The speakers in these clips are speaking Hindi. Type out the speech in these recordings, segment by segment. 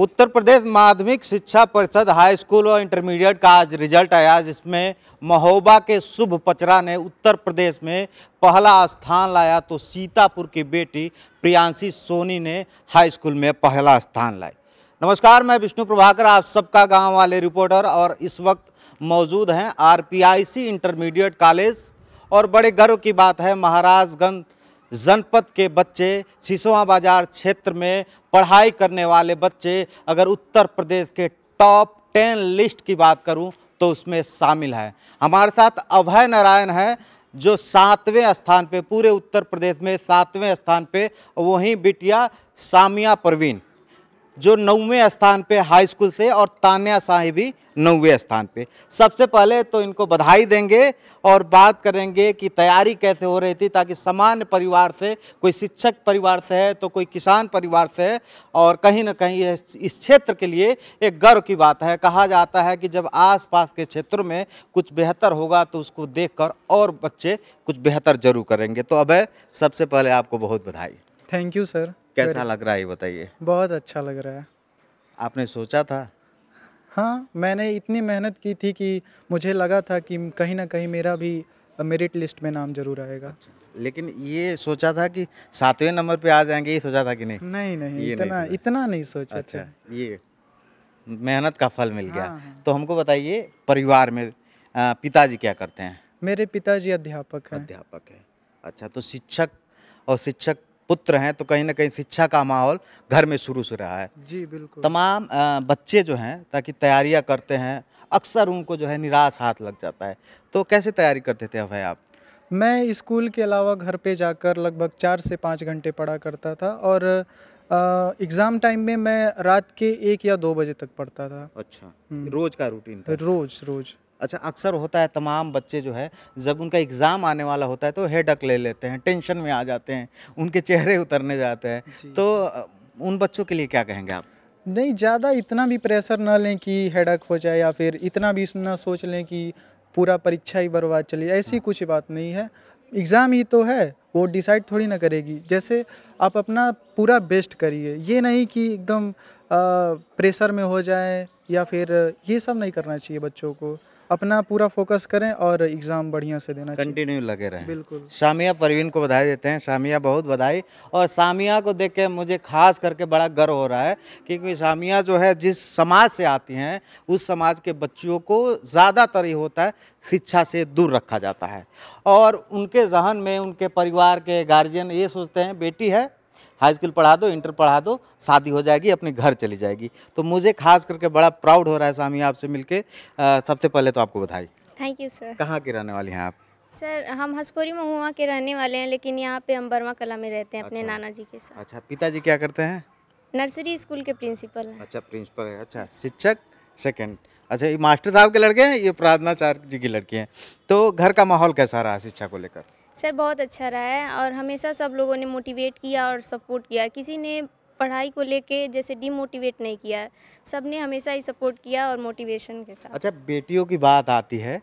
उत्तर प्रदेश माध्यमिक शिक्षा परिषद हाई स्कूल और इंटरमीडिएट का आज रिजल्ट आया जिसमें महोबा के शुभ पचरा ने उत्तर प्रदेश में पहला स्थान लाया तो सीतापुर की बेटी प्रियांशी सोनी ने हाई स्कूल में पहला स्थान लाए नमस्कार मैं विष्णु प्रभाकर आप सबका गांव वाले रिपोर्टर और इस वक्त मौजूद हैं आरपीआईसी इंटरमीडिएट कॉलेज और बड़े गर्व की बात है महाराजगंज जनपद के बच्चे सिसवा बाजार क्षेत्र में पढ़ाई करने वाले बच्चे अगर उत्तर प्रदेश के टॉप टेन लिस्ट की बात करूं तो उसमें शामिल है हमारे साथ अभय नारायण है जो सातवें स्थान पे पूरे उत्तर प्रदेश में सातवें स्थान पे वहीं बिटिया सामिया परवीन जो नौवें स्थान पे हाई स्कूल से और तान्या साहिबी नौवे स्थान पे सबसे पहले तो इनको बधाई देंगे और बात करेंगे कि तैयारी कैसे हो रही थी ताकि सामान्य परिवार से कोई शिक्षक परिवार से है तो कोई किसान परिवार से है और कहीं ना कहीं इस क्षेत्र के लिए एक गर्व की बात है कहा जाता है कि जब आसपास के क्षेत्रों में कुछ बेहतर होगा तो उसको देखकर और बच्चे कुछ बेहतर जरूर करेंगे तो अब सबसे पहले आपको बहुत बधाई थैंक यू सर कैसा लग रहा है बताइए बहुत अच्छा लग रहा है आपने सोचा था हाँ मैंने इतनी मेहनत की थी कि मुझे लगा था कि कहीं ना कहीं मेरा भी मेरिट लिस्ट में नाम जरूर आएगा लेकिन ये सोचा था कि सातवें नंबर पे आ जाएंगे ये सोचा था कि नहीं नहीं नहीं इतना नहीं इतना नहीं सोचा अच्छा था। ये मेहनत का फल मिल गया हाँ।, हाँ। तो हमको बताइए परिवार में पिताजी क्या करते हैं मेरे पिताजी अध्यापक हैं अध्यापक हैं अच्छा तो शिक्षक और शिक्षक पुत्र हैं तो कहीं ना कहीं शिक्षा का माहौल घर में शुरू से रहा है जी बिल्कुल तमाम बच्चे जो हैं ताकि तैयारियाँ करते हैं अक्सर उनको जो है निराश हाथ लग जाता है तो कैसे तैयारी करते थे अभय आप मैं स्कूल के अलावा घर पे जाकर लगभग चार से पाँच घंटे पढ़ा करता था और एग्ज़ाम टाइम में मैं रात के एक या दो बजे तक पढ़ता था अच्छा हम्म। रोज़ का रूटीन था रोज़ रोज़ अच्छा अक्सर होता है तमाम बच्चे जो है जब उनका एग्ज़ाम आने वाला होता है तो हेडक ले लेते हैं टेंशन में आ जाते हैं उनके चेहरे उतरने जाते हैं तो उन बच्चों के लिए क्या कहेंगे आप नहीं ज़्यादा इतना भी प्रेशर ना लें कि हेडक हो जाए या फिर इतना भी ना सोच लें कि पूरा परीक्षा ही बर्बाद चली ऐसी हाँ। कुछ बात नहीं है एग्ज़ाम ही तो है वो डिसाइड थोड़ी ना करेगी जैसे आप अपना पूरा बेस्ट करिए ये नहीं कि एकदम प्रेशर में हो जाए या फिर ये सब नहीं करना चाहिए बच्चों को अपना पूरा फोकस करें और एग्ज़ाम बढ़िया से देना कंटिन्यू लगे रहें बिल्कुल शामिया परवीन को बधाई देते हैं शामिया बहुत बधाई और शामिया को देख के मुझे खास करके बड़ा गर्व हो रहा है क्योंकि शामिया जो है जिस समाज से आती हैं उस समाज के बच्चियों को ज़्यादातर ही होता है शिक्षा से दूर रखा जाता है और उनके जहन में उनके परिवार के गार्जियन ये सोचते हैं बेटी है हाई स्कूल पढ़ा दो इंटर पढ़ा दो शादी हो जाएगी अपने घर चली जाएगी तो मुझे खास करके बड़ा प्राउड हो रहा है स्वामी आपसे मिलके सबसे पहले तो आपको बधाई थैंक यू सर कहाँ के रहने वाली हैं आप सर हम हंसकोरी महुआ के रहने वाले हैं लेकिन यहाँ पे हम बर्मा कला में रहते हैं अपने अच्छा, नाना जी के साथ अच्छा पिताजी क्या करते हैं नर्सरी स्कूल के प्रिंसिपल हैं अच्छा प्रिंसिपल है अच्छा शिक्षक सेकंड अच्छा ये मास्टर साहब के लड़के हैं ये प्रार्थनाचार्य जी की लड़की हैं तो घर का माहौल कैसा रहा शिक्षा को लेकर सर बहुत अच्छा रहा है और हमेशा सब लोगों ने मोटिवेट किया और सपोर्ट किया किसी ने पढ़ाई को लेके जैसे डीमोटिवेट नहीं किया सब ने हमेशा ही सपोर्ट किया और मोटिवेशन के साथ अच्छा बेटियों की बात आती है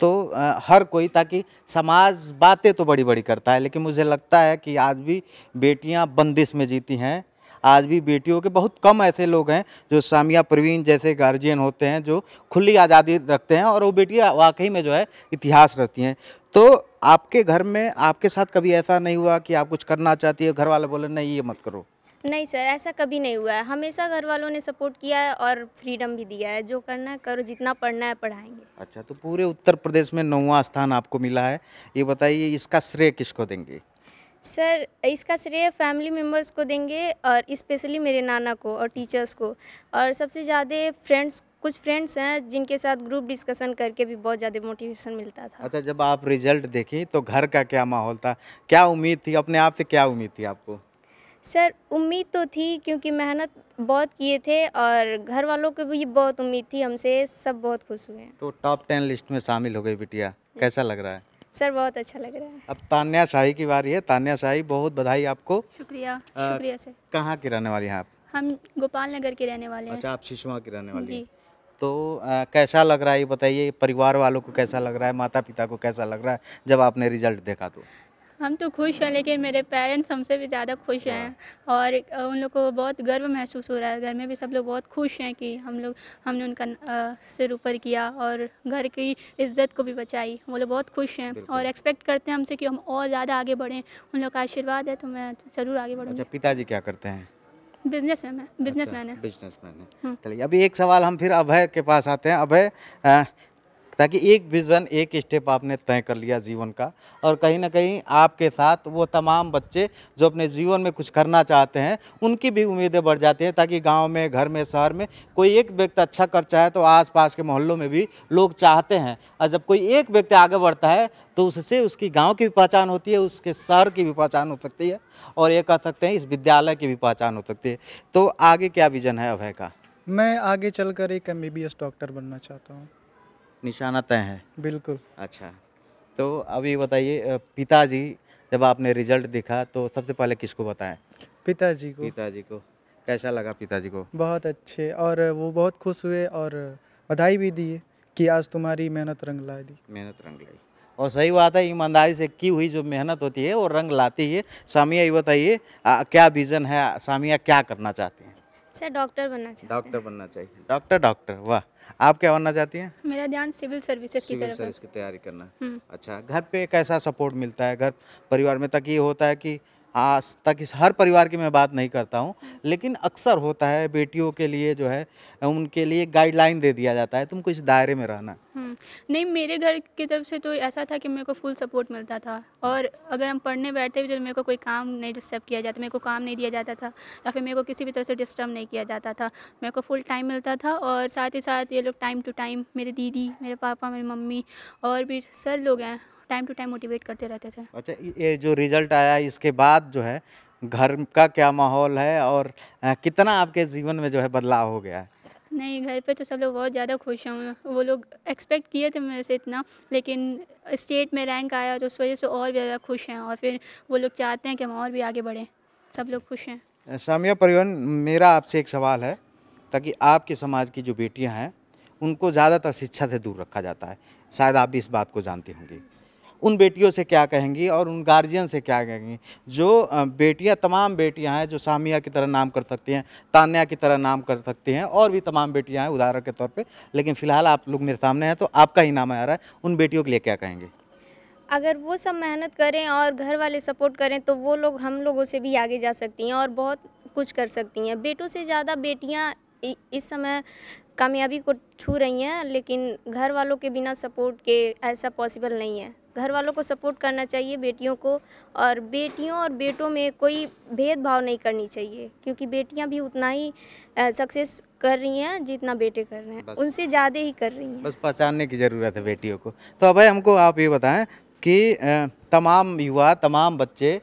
तो आ, हर कोई ताकि समाज बातें तो बड़ी बड़ी करता है लेकिन मुझे लगता है कि आज भी बेटियां बंदिश में जीती हैं आज भी बेटियों के बहुत कम ऐसे लोग हैं जो सामिया परवीन जैसे गार्जियन होते हैं जो खुली आज़ादी रखते हैं और वो बेटियाँ वाकई में जो है इतिहास रहती हैं तो आपके घर में आपके साथ कभी ऐसा नहीं हुआ कि आप कुछ करना चाहती है घर वाले बोले नहीं ये मत करो नहीं सर ऐसा कभी नहीं हुआ है हमेशा घर वालों ने सपोर्ट किया है और फ्रीडम भी दिया है जो करना है करो जितना पढ़ना है पढ़ाएंगे अच्छा तो पूरे उत्तर प्रदेश में नौवा स्थान आपको मिला है ये बताइए इसका श्रेय किसको देंगे सर इसका श्रेय फैमिली मेम्बर्स को देंगे और इस्पेशली मेरे नाना को और टीचर्स को और सबसे ज़्यादा फ्रेंड्स कुछ फ्रेंड्स हैं जिनके साथ ग्रुप डिस्कशन करके भी बहुत ज़्यादा मोटिवेशन मिलता था अच्छा जब आप रिजल्ट देखी तो घर का क्या माहौल था क्या उम्मीद थी अपने आप से क्या उम्मीद थी आपको सर उम्मीद तो थी क्योंकि मेहनत बहुत किए थे और घर वालों को भी बहुत उम्मीद थी हमसे सब बहुत खुश हुए तो टॉप टेन लिस्ट में शामिल हो गई बिटिया कैसा लग रहा है सर बहुत अच्छा लग रहा है अब तान्या शाही की बारी है तान्या शाही बहुत बधाई आपको शुक्रिया आ, शुक्रिया सर कहाँ की रहने वाली हैं आप हम गोपाल नगर के रहने वाले हैं अच्छा आप शिशुआ के रहने वाली जी तो आ, कैसा लग रहा है ये बताइए परिवार वालों को कैसा लग रहा है माता पिता को कैसा लग रहा है जब आपने रिजल्ट देखा तो हम तो खुश हैं लेकिन मेरे पेरेंट्स हमसे भी ज़्यादा खुश हैं और उन लोग को बहुत गर्व महसूस हो रहा है घर में भी सब लोग बहुत खुश हैं कि हम लोग हमने उनका सिर ऊपर किया और घर की इज्जत को भी बचाई वो लोग बहुत खुश हैं और एक्सपेक्ट करते हैं हमसे कि हम और ज़्यादा आगे बढ़ें उन लोग का आशीर्वाद है तो मैं ज़रूर आगे बढ़ूँ अच्छा पिताजी क्या करते हैं बिजनेस मैन है अच्छा, बिजनेस मैन है है हाँ। चलिए अभी एक सवाल हम फिर अभय के पास आते हैं अभय ताकि एक विज़न एक स्टेप आपने तय कर लिया जीवन का और कहीं ना कहीं आपके साथ वो तमाम बच्चे जो अपने जीवन में कुछ करना चाहते हैं उनकी भी उम्मीदें बढ़ जाती हैं ताकि गांव में घर में शहर में कोई एक व्यक्ति अच्छा कर चाहे तो आसपास के मोहल्लों में भी लोग चाहते हैं और जब कोई एक व्यक्ति आगे बढ़ता है तो उससे उसकी गाँव की भी पहचान होती है उसके शहर की भी पहचान हो सकती है और ये कह सकते हैं इस विद्यालय की भी पहचान हो सकती है तो आगे क्या विज़न है अभय का मैं आगे चलकर एक एम डॉक्टर बनना चाहता हूँ निशाना तय है बिल्कुल अच्छा तो अभी बताइए पिताजी जब आपने रिजल्ट देखा तो सबसे पहले किसको बताया पिताजी को पिताजी को कैसा लगा पिताजी को बहुत अच्छे और वो बहुत खुश हुए और बधाई भी दिए कि आज तुम्हारी मेहनत रंग ला दी मेहनत रंग लाई और सही बात है ईमानदारी से की हुई जो मेहनत होती है वो रंग लाती है सामिया ये बताइए क्या विज़न है सामिया क्या करना चाहते हैं सर अच्छा, डॉक्टर बनना चाहिए डॉक्टर बनना चाहिए डॉक्टर डॉक्टर वाह आप क्या बनना चाहती हैं मेरा ध्यान सिविल सर्विसेज की तरफ सर्विस की तैयारी करना हम्म। अच्छा घर पे कैसा सपोर्ट मिलता है घर परिवार में तक ये होता है कि आज तक इस हर परिवार की मैं बात नहीं करता हूँ लेकिन अक्सर होता है बेटियों के लिए जो है उनके लिए गाइडलाइन दे दिया जाता है तुमको इस दायरे में रहना हम्म, नहीं मेरे घर की तरफ से तो ऐसा था कि मेरे को फुल सपोर्ट मिलता था और अगर हम पढ़ने बैठते भी तो मेरे को कोई काम नहीं डिस्टर्ब किया जाता मेरे को काम नहीं दिया जाता था या फिर मेरे को किसी भी तरह से डिस्टर्ब नहीं किया जाता था मेरे को फुल टाइम मिलता था और साथ ही साथ ये लोग टाइम टू टाइम मेरे दीदी मेरे पापा मेरी मम्मी और भी सर लोग हैं टाइम टू टाइम मोटिवेट करते रहते थे अच्छा ये जो रिजल्ट आया इसके बाद जो है घर का क्या माहौल है और कितना आपके जीवन में जो है बदलाव हो गया है नहीं घर पे तो सब लोग बहुत ज़्यादा खुश हैं वो लोग एक्सपेक्ट किए थे मेरे से इतना लेकिन स्टेट में रैंक आया तो उस वजह से और भी ज़्यादा खुश हैं और फिर वो लोग चाहते हैं कि हम और भी आगे बढ़ें सब लोग खुश हैं सामिया परिवहन मेरा आपसे एक सवाल है ताकि आपके समाज की जो बेटियाँ हैं उनको ज़्यादातर शिक्षा से दूर रखा जाता है शायद आप भी इस बात को जानती होंगी उन बेटियों से क्या कहेंगी और उन गार्जियन से क्या कहेंगी जो बेटियां तमाम बेटियां हैं जो सामिया की तरह नाम कर सकती हैं तान्या की तरह नाम कर सकती हैं और भी तमाम बेटियां हैं उदाहरण के तौर पर लेकिन फ़िलहाल आप लोग मेरे सामने हैं तो आपका ही नाम आ रहा है उन बेटियों के लिए क्या कहेंगे अगर वो सब मेहनत करें और घर वाले सपोर्ट करें तो वो लोग हम लोगों से भी आगे जा सकती हैं और बहुत कुछ कर सकती हैं बेटों से ज़्यादा बेटियाँ इस समय कामयाबी को छू रही हैं लेकिन घर वालों के बिना सपोर्ट के ऐसा पॉसिबल नहीं है घर वालों को सपोर्ट करना चाहिए बेटियों को और बेटियों और बेटों में कोई भेदभाव नहीं करनी चाहिए क्योंकि बेटियां भी उतना ही सक्सेस कर रही हैं जितना बेटे कर रहे हैं उनसे ज़्यादा ही कर रही हैं बस पहचानने की ज़रूरत है बेटियों को तो अब हमको आप ये बताएं कि तमाम युवा तमाम बच्चे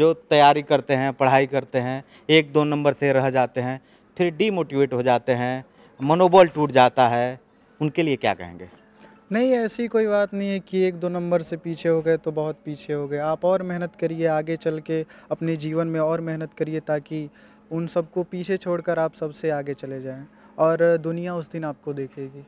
जो तैयारी करते हैं पढ़ाई करते हैं एक दो नंबर से रह जाते हैं फिर डीमोटिवेट हो जाते हैं मनोबल टूट जाता है उनके लिए क्या कहेंगे नहीं ऐसी कोई बात नहीं है कि एक दो नंबर से पीछे हो गए तो बहुत पीछे हो गए आप और मेहनत करिए आगे चल के अपने जीवन में और मेहनत करिए ताकि उन सबको पीछे छोड़कर आप सबसे आगे चले जाएं और दुनिया उस दिन आपको देखेगी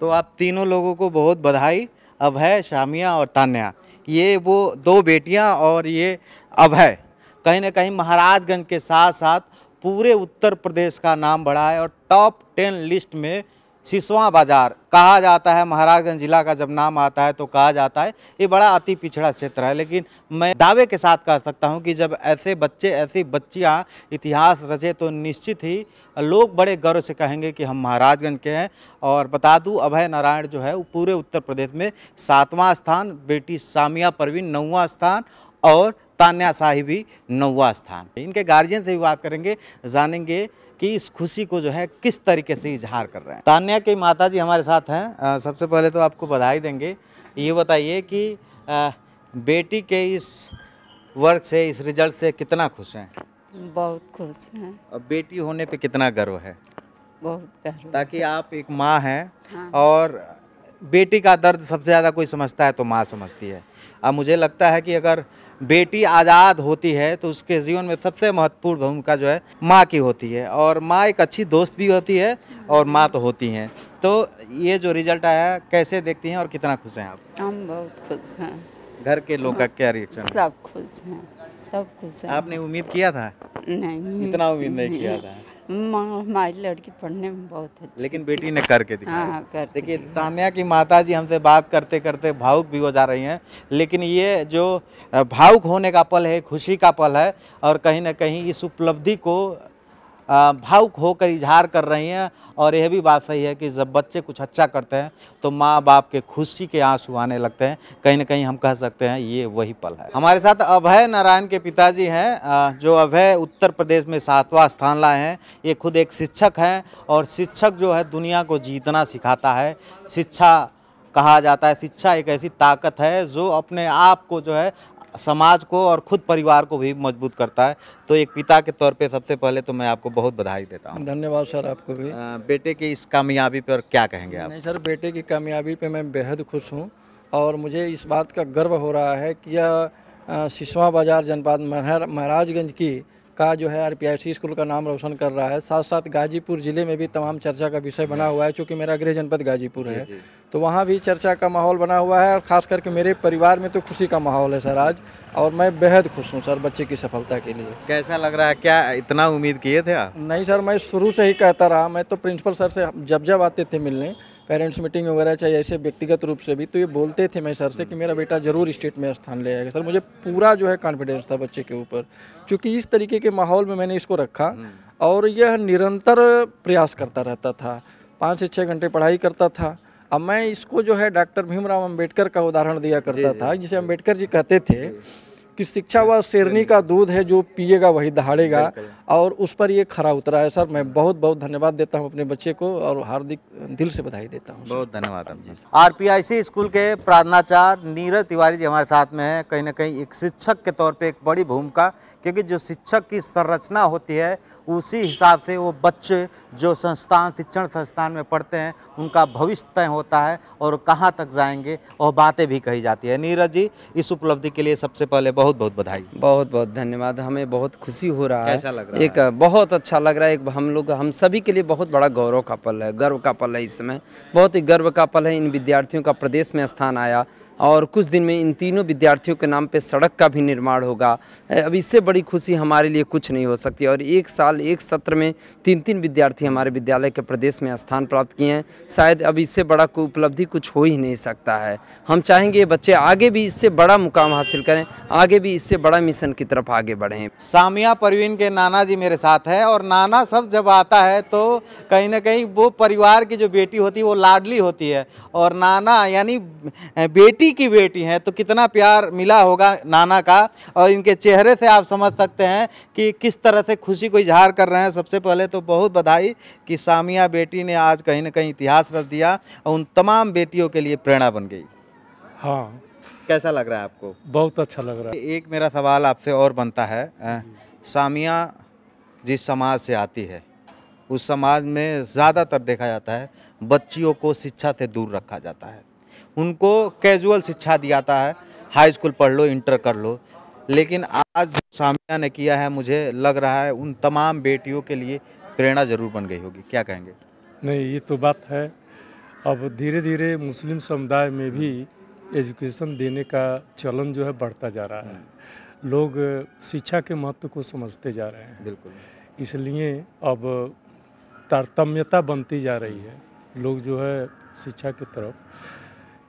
तो आप तीनों लोगों को बहुत बधाई अभय शामिया और तान्या ये वो दो बेटियाँ और ये अभय कहीं ना कहीं महाराजगंज के साथ साथ पूरे उत्तर प्रदेश का नाम बढ़ा है और टॉप टेन लिस्ट में सिसवा बाजार कहा जाता है महाराजगंज जिला का जब नाम आता है तो कहा जाता है ये बड़ा अति पिछड़ा क्षेत्र है लेकिन मैं दावे के साथ कह सकता हूँ कि जब ऐसे बच्चे ऐसी बच्चियाँ इतिहास रचे तो निश्चित ही लोग बड़े गर्व से कहेंगे कि हम महाराजगंज के हैं और बता दूँ अभय नारायण जो है वो पूरे उत्तर प्रदेश में सातवां स्थान बेटी सामिया परवीन नौवां स्थान और तान्या साहिबी नौवा स्थान इनके गार्जियन से भी बात करेंगे जानेंगे कि इस खुशी को जो है किस तरीके से इजहार कर रहे हैं तान्या की माता जी हमारे साथ हैं सबसे पहले तो आपको बधाई देंगे ये बताइए कि आ, बेटी के इस वर्क से इस रिजल्ट से कितना खुश हैं बहुत खुश हैं और बेटी होने पे कितना गर्व है बहुत गर्व ताकि आप एक माँ हैं हाँ। और बेटी का दर्द सबसे ज़्यादा कोई समझता है तो माँ समझती है अब मुझे लगता है कि अगर बेटी आज़ाद होती है तो उसके जीवन में सबसे महत्वपूर्ण भूमिका जो है माँ की होती है और माँ एक अच्छी दोस्त भी होती है और माँ तो होती हैं तो ये जो रिजल्ट आया कैसे देखती हैं और कितना खुश हैं आप हम बहुत खुश हैं घर के लोग का क्या रिएक्शन सब खुश हैं सब खुश हैं आपने उम्मीद किया था नहीं इतना उम्मीद नहीं किया था हमारी लड़की पढ़ने में बहुत अच्छी लेकिन बेटी ने करके दिखाया हाँ, हाँ, कर देखिए तान्या की माता जी हमसे बात करते करते भावुक भी हो जा रही हैं लेकिन ये जो भावुक होने का पल है खुशी का पल है और कहीं ना कहीं इस उपलब्धि को भावुक होकर इजहार कर रही हैं और यह भी बात सही है कि जब बच्चे कुछ अच्छा करते हैं तो माँ बाप के खुशी के आंसू आने लगते हैं कहीं ना कहीं हम कह सकते हैं ये वही पल है हमारे साथ अभय नारायण के पिताजी हैं जो अभय उत्तर प्रदेश में सातवां स्थान लाए हैं ये खुद एक शिक्षक हैं और शिक्षक जो है दुनिया को जीतना सिखाता है शिक्षा कहा जाता है शिक्षा एक ऐसी ताकत है जो अपने आप को जो है समाज को और खुद परिवार को भी मजबूत करता है तो एक पिता के तौर पे सबसे पहले तो मैं आपको बहुत बधाई देता हूँ धन्यवाद सर आपको भी आ, बेटे की इस कामयाबी पर क्या कहेंगे आप नहीं सर बेटे की कामयाबी पे मैं बेहद खुश हूँ और मुझे इस बात का गर्व हो रहा है कि यह सिसवा बाज़ार जनपद महाराजगंज की का जो है आरपीआईसी स्कूल का नाम रोशन कर रहा है साथ साथ गाजीपुर ज़िले में भी तमाम चर्चा का विषय बना हुआ है क्योंकि मेरा गृह जनपद गाजीपुर है तो वहाँ भी चर्चा का माहौल बना हुआ है और ख़ास करके मेरे परिवार में तो खुशी का माहौल है सर आज और मैं बेहद खुश हूँ सर बच्चे की सफलता के लिए कैसा लग रहा है क्या इतना उम्मीद किए थे नहीं सर मैं शुरू से ही कहता रहा मैं तो प्रिंसिपल सर से जब जब आते थे मिलने पेरेंट्स मीटिंग वगैरह चाहे ऐसे व्यक्तिगत रूप से भी तो ये बोलते थे मैं सर से कि मेरा बेटा ज़रूर स्टेट में स्थान ले आएगा सर मुझे पूरा जो है कॉन्फिडेंस था बच्चे के ऊपर क्योंकि इस तरीके के माहौल में मैंने इसको रखा हम्म। और यह निरंतर प्रयास करता रहता था पाँच से छः घंटे पढ़ाई करता था अब मैं इसको जो है डॉक्टर भीमराव अम्बेडकर का उदाहरण दिया करता था जिसे अम्बेडकर जी कहते थे कि शिक्षा व शेरनी का दूध है जो पिएगा वही दहाड़ेगा और उस पर ये खरा उतरा है सर मैं बहुत बहुत धन्यवाद देता हूँ अपने बच्चे को और हार्दिक दिल से बधाई देता हूँ बहुत धन्यवाद R P I C school के प्रार्थनाचार्य नीरज तिवारी जी हमारे साथ में है कहीं ना कहीं एक शिक्षक के तौर पर एक बड़ी भूमिका क्योंकि जो शिक्षक की संरचना होती है उसी हिसाब से वो बच्चे जो संस्थान शिक्षण संस्थान में पढ़ते हैं उनका भविष्य तय होता है और कहाँ तक जाएंगे और बातें भी कही जाती है नीरज जी इस उपलब्धि के लिए सबसे पहले बहुत बहुत बधाई बहुत बहुत धन्यवाद हमें बहुत खुशी हो रहा है लग रहा एक है? बहुत अच्छा लग रहा है एक हम लोग हम सभी के लिए बहुत बड़ा गौरव का पल है गर्व का पल है इस समय बहुत ही गर्व का पल है इन विद्यार्थियों का प्रदेश में स्थान आया और कुछ दिन में इन तीनों विद्यार्थियों के नाम पे सड़क का भी निर्माण होगा अब इससे बड़ी खुशी हमारे लिए कुछ नहीं हो सकती और एक साल एक सत्र में तीन तीन विद्यार्थी हमारे विद्यालय के प्रदेश में स्थान प्राप्त किए हैं शायद अब इससे बड़ा कोई उपलब्धि कुछ हो ही नहीं सकता है हम चाहेंगे बच्चे आगे भी इससे बड़ा मुकाम हासिल करें आगे भी इससे बड़ा मिशन की तरफ आगे बढ़ें सामिया परवीन के नाना जी मेरे साथ हैं और नाना सब जब आता है तो कहीं ना कहीं वो परिवार की जो बेटी होती है वो लाडली होती है और नाना यानी बेटी बेटी की बेटी हैं तो कितना प्यार मिला होगा नाना का और इनके चेहरे से आप समझ सकते हैं कि किस तरह से खुशी को इजहार कर रहे हैं सबसे पहले तो बहुत बधाई कि सामिया बेटी ने आज कहीं ना कहीं इतिहास रच दिया और उन तमाम बेटियों के लिए प्रेरणा बन गई हाँ कैसा लग रहा है आपको बहुत अच्छा लग रहा है एक मेरा सवाल आपसे और बनता है सामिया जिस समाज से आती है उस समाज में ज़्यादातर देखा जाता है बच्चियों को शिक्षा से दूर रखा जाता है उनको कैजुअल शिक्षा दिया था है हाई स्कूल पढ़ लो इंटर कर लो लेकिन आज सामिया ने किया है मुझे लग रहा है उन तमाम बेटियों के लिए प्रेरणा जरूर बन गई होगी क्या कहेंगे नहीं ये तो बात है अब धीरे धीरे मुस्लिम समुदाय में भी एजुकेशन देने का चलन जो है बढ़ता जा रहा है हम्म। लोग शिक्षा के महत्व को समझते जा रहे हैं बिल्कुल इसलिए अब तारतम्यता बनती जा रही है लोग जो है शिक्षा की तरफ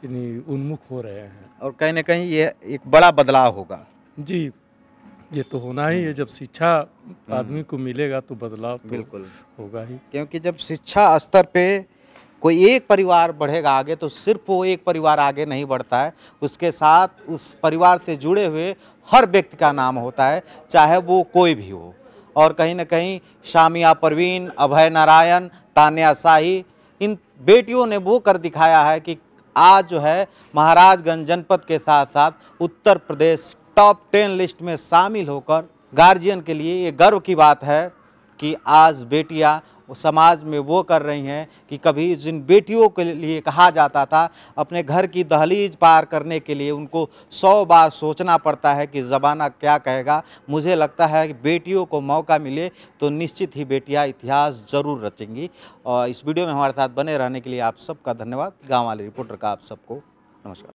उन्मुख हो रहे हैं और कहीं ना कहीं ये एक बड़ा बदलाव होगा जी ये तो होना ही है जब शिक्षा हम्म। आदमी को मिलेगा तो बदलाव तो बिल्कुल होगा ही क्योंकि जब शिक्षा स्तर पे कोई एक परिवार बढ़ेगा आगे तो सिर्फ वो एक परिवार आगे नहीं बढ़ता है उसके साथ उस परिवार से जुड़े हुए हर व्यक्ति का नाम होता है चाहे वो कोई भी हो और कहीं ना कहीं शामिया परवीन अभय नारायण तान्या शाही इन बेटियों ने वो कर दिखाया है कि आज जो है महाराजगंज जनपद के साथ साथ Uttar Pradesh top ten list में शामिल होकर गार्जियन के लिए ये गर्व की बात है कि आज बेटियां समाज में वो कर रही हैं कि कभी जिन बेटियों के लिए कहा जाता था अपने घर की दहलीज पार करने के लिए उनको सौ बार सोचना पड़ता है कि ज़माना क्या कहेगा मुझे लगता है कि बेटियों को मौका मिले तो निश्चित ही बेटियाँ इतिहास ज़रूर रचेंगी और इस वीडियो में हमारे साथ बने रहने के लिए आप सबका धन्यवाद गाँव वाले रिपोर्टर का आप सबको नमस्कार